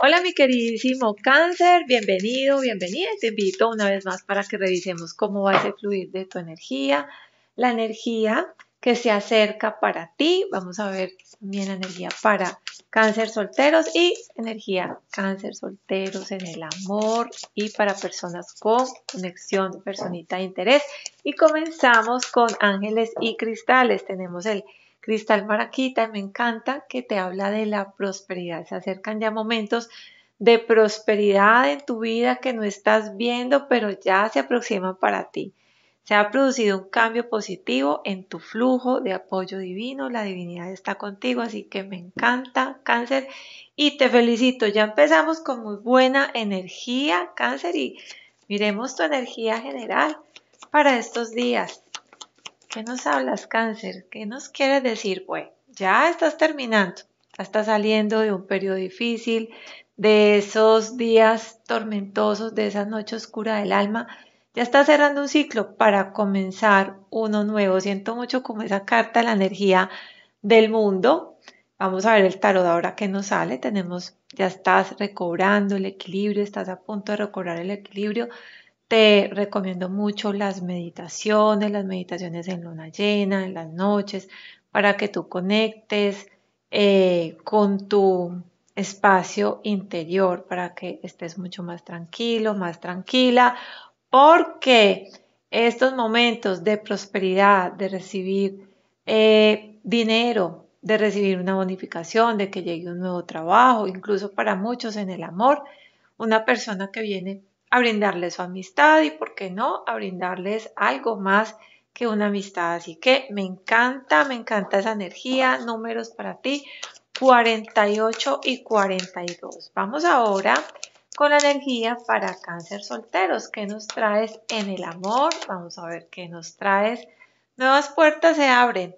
Hola mi queridísimo cáncer, bienvenido, bienvenida. Te invito una vez más para que revisemos cómo va a fluir de tu energía, la energía que se acerca para ti. Vamos a ver también la energía para cáncer solteros y energía cáncer solteros en el amor y para personas con conexión, personita de interés. Y comenzamos con ángeles y cristales. Tenemos el Cristal Maraquita, me encanta que te habla de la prosperidad. Se acercan ya momentos de prosperidad en tu vida que no estás viendo, pero ya se aproximan para ti. Se ha producido un cambio positivo en tu flujo de apoyo divino. La divinidad está contigo, así que me encanta, cáncer, y te felicito. Ya empezamos con muy buena energía, cáncer, y miremos tu energía general para estos días. ¿Qué nos hablas, cáncer? ¿Qué nos quieres decir? Pues ya estás terminando, ya estás saliendo de un periodo difícil, de esos días tormentosos, de esa noche oscura del alma. Ya estás cerrando un ciclo para comenzar uno nuevo. Siento mucho como esa carta de la energía del mundo. Vamos a ver el tarot ahora que nos sale. Tenemos, ya estás recobrando el equilibrio, estás a punto de recobrar el equilibrio te recomiendo mucho las meditaciones, las meditaciones en luna llena, en las noches, para que tú conectes eh, con tu espacio interior, para que estés mucho más tranquilo, más tranquila, porque estos momentos de prosperidad, de recibir eh, dinero, de recibir una bonificación, de que llegue un nuevo trabajo, incluso para muchos en el amor, una persona que viene a brindarles su amistad y, ¿por qué no?, a brindarles algo más que una amistad. Así que me encanta, me encanta esa energía, números para ti, 48 y 42. Vamos ahora con la energía para cáncer solteros. ¿Qué nos traes en el amor? Vamos a ver qué nos traes. Nuevas puertas se abren.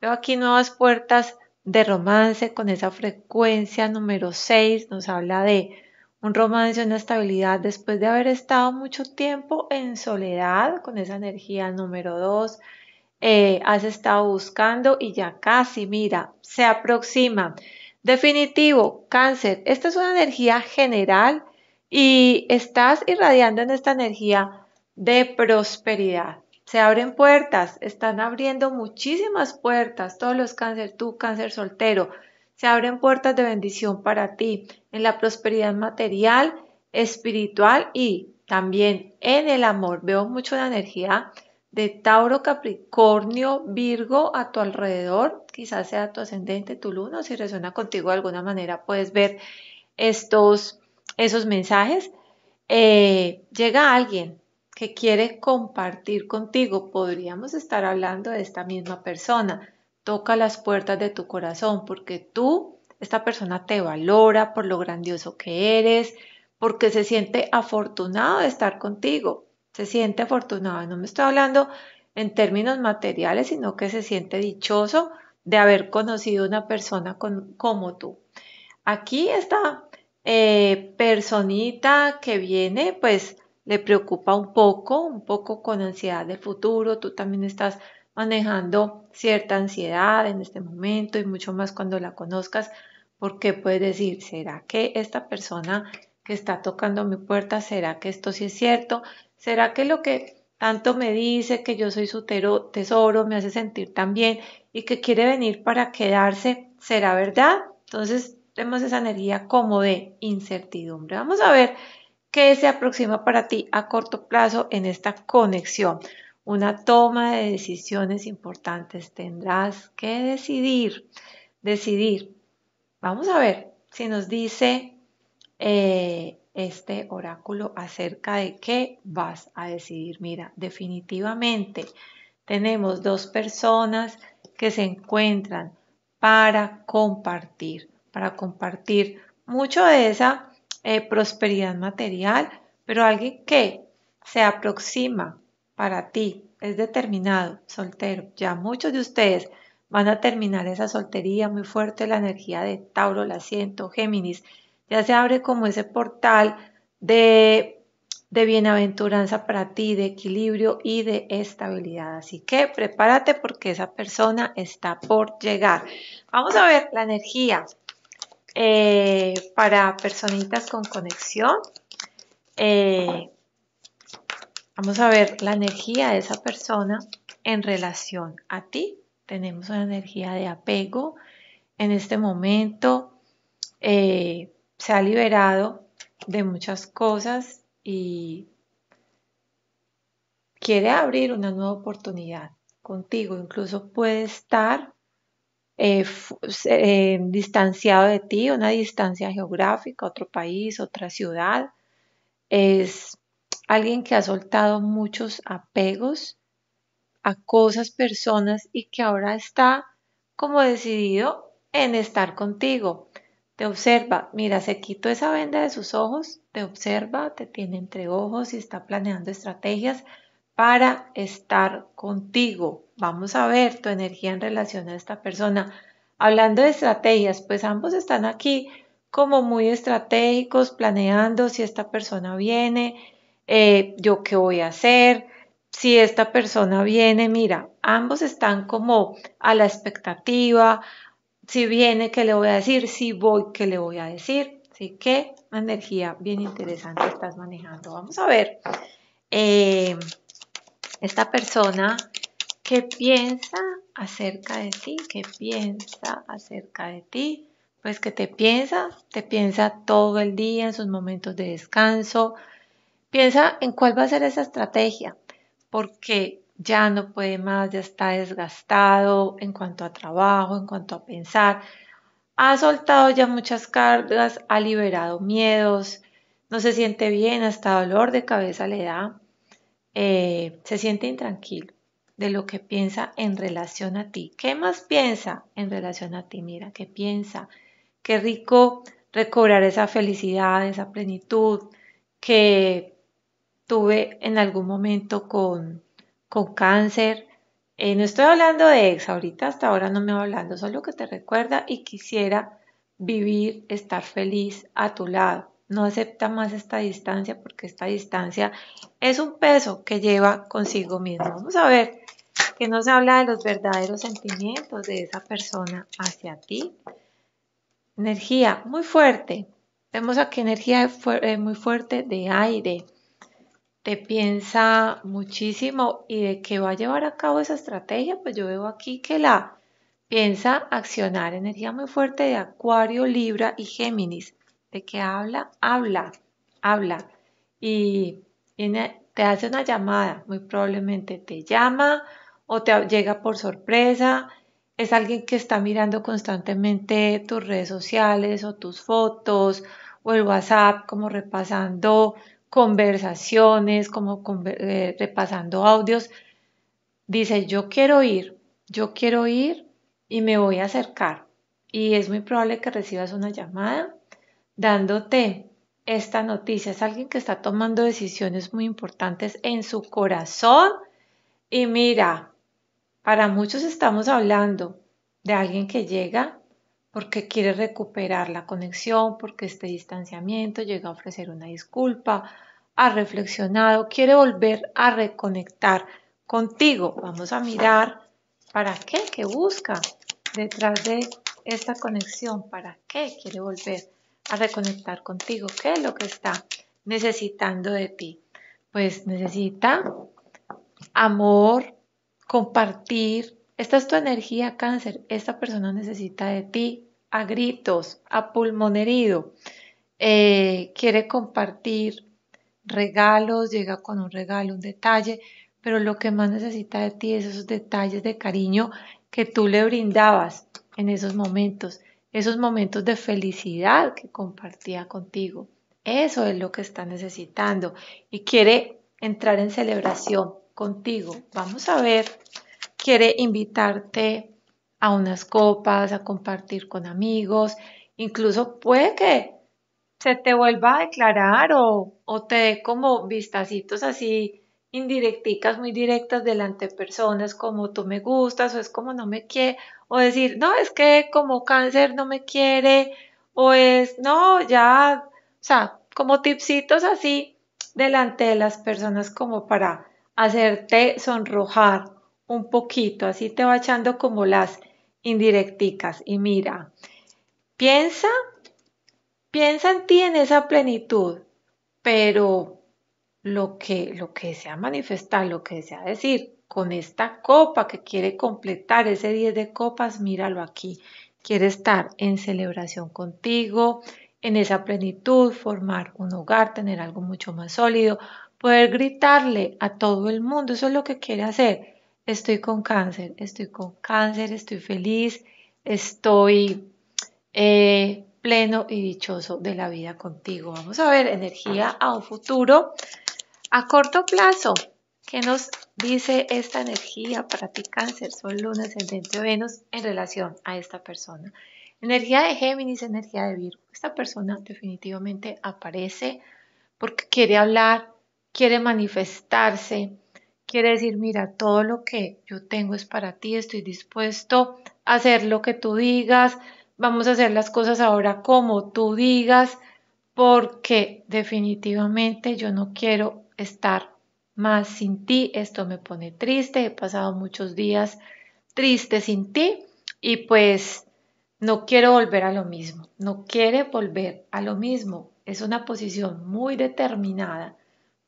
Veo aquí nuevas puertas de romance con esa frecuencia número 6. Nos habla de un romance, una estabilidad después de haber estado mucho tiempo en soledad con esa energía número dos. Eh, has estado buscando y ya casi, mira, se aproxima. Definitivo, cáncer, esta es una energía general y estás irradiando en esta energía de prosperidad. Se abren puertas, están abriendo muchísimas puertas, todos los cáncer, tú cáncer soltero, se abren puertas de bendición para ti en la prosperidad material, espiritual y también en el amor. Veo mucho la energía de Tauro, Capricornio, Virgo a tu alrededor, quizás sea tu ascendente, tu luna, si resuena contigo de alguna manera, puedes ver estos, esos mensajes. Eh, llega alguien que quiere compartir contigo, podríamos estar hablando de esta misma persona. Toca las puertas de tu corazón porque tú esta persona te valora por lo grandioso que eres, porque se siente afortunado de estar contigo, se siente afortunado, no me estoy hablando en términos materiales, sino que se siente dichoso de haber conocido una persona como tú. Aquí esta eh, personita que viene, pues le preocupa un poco, un poco con ansiedad del futuro, tú también estás manejando cierta ansiedad en este momento y mucho más cuando la conozcas, qué? puedes decir, ¿será que esta persona que está tocando mi puerta, será que esto sí es cierto? ¿Será que lo que tanto me dice que yo soy su tesoro, me hace sentir tan bien y que quiere venir para quedarse, será verdad? Entonces tenemos esa energía como de incertidumbre. Vamos a ver qué se aproxima para ti a corto plazo en esta conexión. Una toma de decisiones importantes. Tendrás que decidir, decidir Vamos a ver si nos dice eh, este oráculo acerca de qué vas a decidir. Mira, definitivamente tenemos dos personas que se encuentran para compartir, para compartir mucho de esa eh, prosperidad material, pero alguien que se aproxima para ti, es determinado, soltero. Ya muchos de ustedes Van a terminar esa soltería muy fuerte, la energía de Tauro, la siento, Géminis. Ya se abre como ese portal de, bienaventuranza para ti, de equilibrio y de estabilidad. Así que prepárate porque esa persona está por llegar. Vamos a ver la energía eh, para personitas con conexión. Eh, vamos a ver la energía de esa persona en relación a ti tenemos una energía de apego. En este momento eh, se ha liberado de muchas cosas y quiere abrir una nueva oportunidad contigo. Incluso puede estar eh, eh, distanciado de ti, una distancia geográfica, otro país, otra ciudad. Es alguien que ha soltado muchos apegos a cosas, personas y que ahora está como decidido en estar contigo. Te observa, mira, se quitó esa venda de sus ojos, te observa, te tiene entre ojos y está planeando estrategias para estar contigo. Vamos a ver tu energía en relación a esta persona. Hablando de estrategias, pues ambos están aquí como muy estratégicos, planeando si esta persona viene, eh, yo qué voy a hacer, si esta persona viene, mira, ambos están como a la expectativa, si viene, ¿qué le voy a decir? Si voy, ¿qué le voy a decir? Así que energía bien interesante estás manejando. Vamos a ver, eh, esta persona, ¿qué piensa acerca de ti? ¿Qué piensa acerca de ti? Pues que te piensa, te piensa todo el día en sus momentos de descanso. Piensa en cuál va a ser esa estrategia porque ya no puede más, ya está desgastado en cuanto a trabajo, en cuanto a pensar, ha soltado ya muchas cargas, ha liberado miedos, no se siente bien, hasta dolor de cabeza le da, eh, se siente intranquilo de lo que piensa en relación a ti. ¿Qué más piensa en relación a ti? Mira, ¿qué piensa? Qué rico recobrar esa felicidad, esa plenitud, que tuve en algún momento con, con cáncer. Eh, no estoy hablando de ex, ahorita hasta ahora no me va hablando, solo que te recuerda y quisiera vivir, estar feliz a tu lado. No acepta más esta distancia porque esta distancia es un peso que lleva consigo mismo. Vamos a ver que nos habla de los verdaderos sentimientos de esa persona hacia ti. Energía muy fuerte. Vemos aquí energía eh, muy fuerte de aire, te piensa muchísimo y de que va a llevar a cabo esa estrategia, pues yo veo aquí que la piensa accionar, energía muy fuerte de Acuario, Libra y Géminis. De que habla, habla, habla. Y te hace una llamada, muy probablemente te llama o te llega por sorpresa. Es alguien que está mirando constantemente tus redes sociales o tus fotos o el WhatsApp como repasando conversaciones, como eh, repasando audios, dice, yo quiero ir, yo quiero ir y me voy a acercar. Y es muy probable que recibas una llamada dándote esta noticia. Es alguien que está tomando decisiones muy importantes en su corazón. Y mira, para muchos estamos hablando de alguien que llega porque quiere recuperar la conexión, porque este distanciamiento llega a ofrecer una disculpa, ha reflexionado, quiere volver a reconectar contigo. Vamos a mirar para qué, qué busca detrás de esta conexión, para qué quiere volver a reconectar contigo, qué es lo que está necesitando de ti. Pues necesita amor, compartir. Esta es tu energía, cáncer. Esta persona necesita de ti, a gritos, a pulmón herido. Eh, quiere compartir regalos, llega con un regalo, un detalle, pero lo que más necesita de ti es esos detalles de cariño que tú le brindabas en esos momentos, esos momentos de felicidad que compartía contigo. Eso es lo que está necesitando y quiere entrar en celebración contigo. Vamos a ver, quiere invitarte a unas copas, a compartir con amigos, incluso puede que se te vuelva a declarar o, o te dé como vistacitos así indirecticas, muy directas delante de personas como tú me gustas o es como no me quiere, o decir, no, es que como cáncer no me quiere, o es, no, ya, o sea, como tipsitos así delante de las personas como para hacerte sonrojar un poquito, así te va echando como las indirecticas y mira, piensa, piensa en ti en esa plenitud, pero lo que, lo que desea manifestar, lo que desea decir con esta copa que quiere completar ese 10 de copas, míralo aquí. Quiere estar en celebración contigo, en esa plenitud, formar un hogar, tener algo mucho más sólido, poder gritarle a todo el mundo, eso es lo que quiere hacer estoy con cáncer, estoy con cáncer, estoy feliz, estoy eh, pleno y dichoso de la vida contigo. Vamos a ver, energía a un futuro a corto plazo. ¿Qué nos dice esta energía para ti, cáncer, sol, luna, de Venus, en relación a esta persona? Energía de Géminis, energía de Virgo. Esta persona definitivamente aparece porque quiere hablar, quiere manifestarse, quiere decir, mira, todo lo que yo tengo es para ti, estoy dispuesto a hacer lo que tú digas, vamos a hacer las cosas ahora como tú digas, porque definitivamente yo no quiero estar más sin ti, esto me pone triste, he pasado muchos días triste sin ti y pues no quiero volver a lo mismo, no quiere volver a lo mismo, es una posición muy determinada,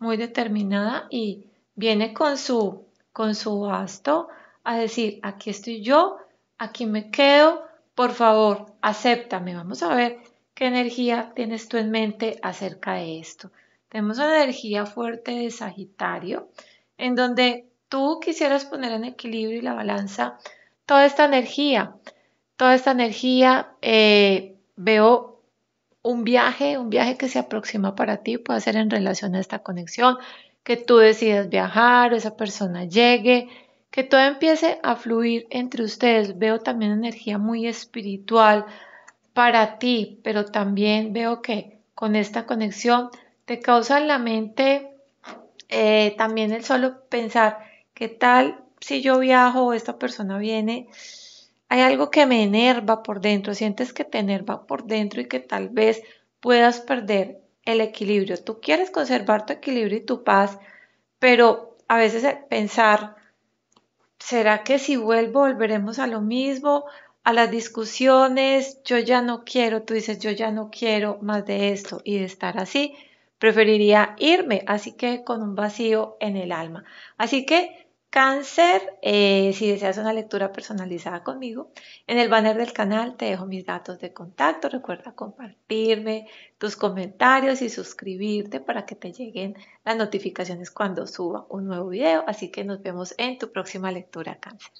muy determinada y Viene con su, con su basto a decir, aquí estoy yo, aquí me quedo, por favor, acéptame. Vamos a ver qué energía tienes tú en mente acerca de esto. Tenemos una energía fuerte de Sagitario, en donde tú quisieras poner en equilibrio y la balanza toda esta energía. Toda esta energía, eh, veo un viaje, un viaje que se aproxima para ti, puede ser en relación a esta conexión, que tú decidas viajar o esa persona llegue, que todo empiece a fluir entre ustedes. Veo también energía muy espiritual para ti, pero también veo que con esta conexión te causa en la mente eh, también el solo pensar, ¿qué tal si yo viajo o esta persona viene? Hay algo que me enerva por dentro, sientes que te enerva por dentro y que tal vez puedas perder el equilibrio. Tú quieres conservar tu equilibrio y tu paz, pero a veces eh, pensar, ¿será que si vuelvo volveremos a lo mismo? A las discusiones, yo ya no quiero, tú dices, yo ya no quiero más de esto y de estar así, preferiría irme, así que con un vacío en el alma. Así que Cáncer, eh, si deseas una lectura personalizada conmigo, en el banner del canal te dejo mis datos de contacto. Recuerda compartirme tus comentarios y suscribirte para que te lleguen las notificaciones cuando suba un nuevo video. Así que nos vemos en tu próxima lectura, Cáncer.